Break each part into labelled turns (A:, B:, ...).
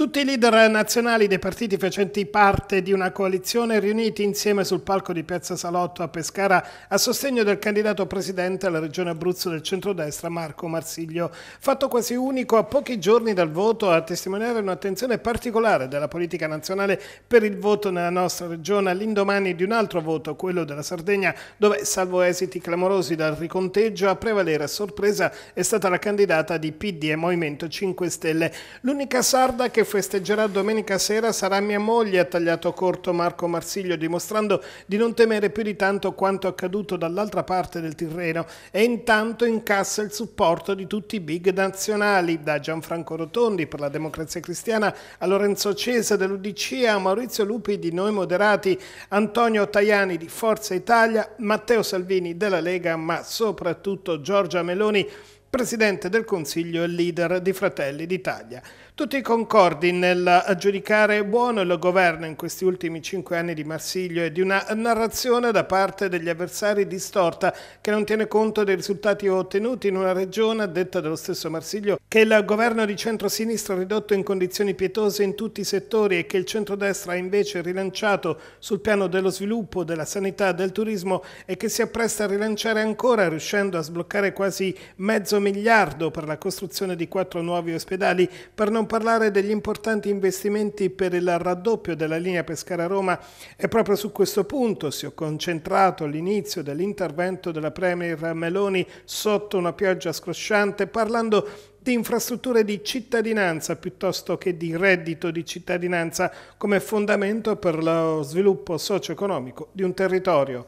A: Tutti i leader nazionali dei partiti facenti parte di una coalizione riuniti insieme sul palco di Piazza Salotto a Pescara a sostegno del candidato presidente alla regione Abruzzo del centrodestra Marco Marsiglio, fatto quasi unico a pochi giorni dal voto a testimoniare un'attenzione particolare della politica nazionale per il voto nella nostra regione all'indomani di un altro voto, quello della Sardegna, dove salvo esiti clamorosi dal riconteggio a prevalere a sorpresa è stata la candidata di PD e Movimento 5 Stelle, l'unica sarda che festeggerà domenica sera sarà mia moglie, ha tagliato corto Marco Marsiglio, dimostrando di non temere più di tanto quanto accaduto dall'altra parte del Tirreno e intanto incassa il supporto di tutti i big nazionali, da Gianfranco Rotondi per la Democrazia Cristiana a Lorenzo Cesa dell'Udc a Maurizio Lupi di Noi Moderati, Antonio Tajani di Forza Italia, Matteo Salvini della Lega, ma soprattutto Giorgia Meloni Presidente del Consiglio e leader di Fratelli d'Italia. Tutti concordi nel giudicare buono il governo in questi ultimi cinque anni di Marsiglio e di una narrazione da parte degli avversari distorta che non tiene conto dei risultati ottenuti in una regione, detta dello stesso Marsiglio, che il governo di centrosinistra ha ridotto in condizioni pietose in tutti i settori e che il centrodestra ha invece rilanciato sul piano dello sviluppo, della sanità, del turismo e che si appresta a rilanciare ancora riuscendo a sbloccare quasi mezzo miliardo per la costruzione di quattro nuovi ospedali, per non parlare degli importanti investimenti per il raddoppio della linea Pescara-Roma. E proprio su questo punto si è concentrato all'inizio dell'intervento della Premier Meloni sotto una pioggia scrosciante, parlando di infrastrutture di cittadinanza piuttosto che di reddito di cittadinanza come fondamento per lo sviluppo socio-economico di un territorio.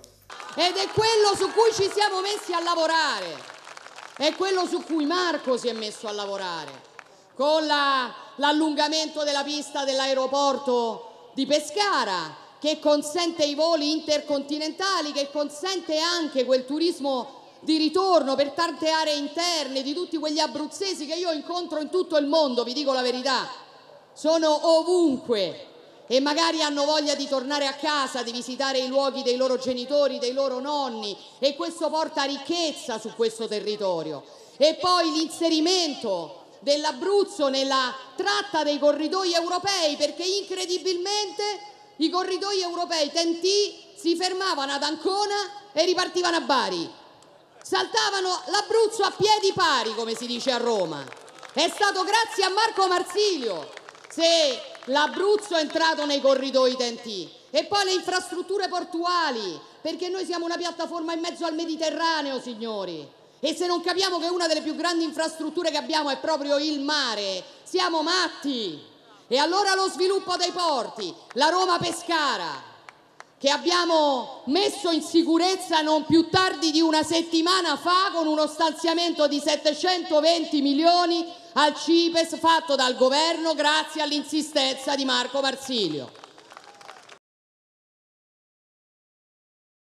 B: Ed è quello su cui ci siamo messi a lavorare. È quello su cui Marco si è messo a lavorare, con la, l'allungamento della pista dell'aeroporto di Pescara, che consente i voli intercontinentali, che consente anche quel turismo di ritorno per tante aree interne, di tutti quegli abruzzesi che io incontro in tutto il mondo, vi dico la verità, sono ovunque e magari hanno voglia di tornare a casa, di visitare i luoghi dei loro genitori, dei loro nonni e questo porta ricchezza su questo territorio. E poi l'inserimento dell'Abruzzo nella tratta dei corridoi europei perché incredibilmente i corridoi europei TNT si fermavano ad Ancona e ripartivano a Bari. Saltavano l'Abruzzo a piedi pari, come si dice a Roma. È stato grazie a Marco Marsilio. Se l'Abruzzo è entrato nei corridoi TNT e poi le infrastrutture portuali, perché noi siamo una piattaforma in mezzo al Mediterraneo, signori. E se non capiamo che una delle più grandi infrastrutture che abbiamo è proprio il mare, siamo matti. E allora lo sviluppo dei porti, la Roma Pescara, che abbiamo messo in sicurezza non più tardi di una settimana fa con uno stanziamento di 720 milioni al CIPES fatto dal governo grazie all'insistenza di Marco Marsilio.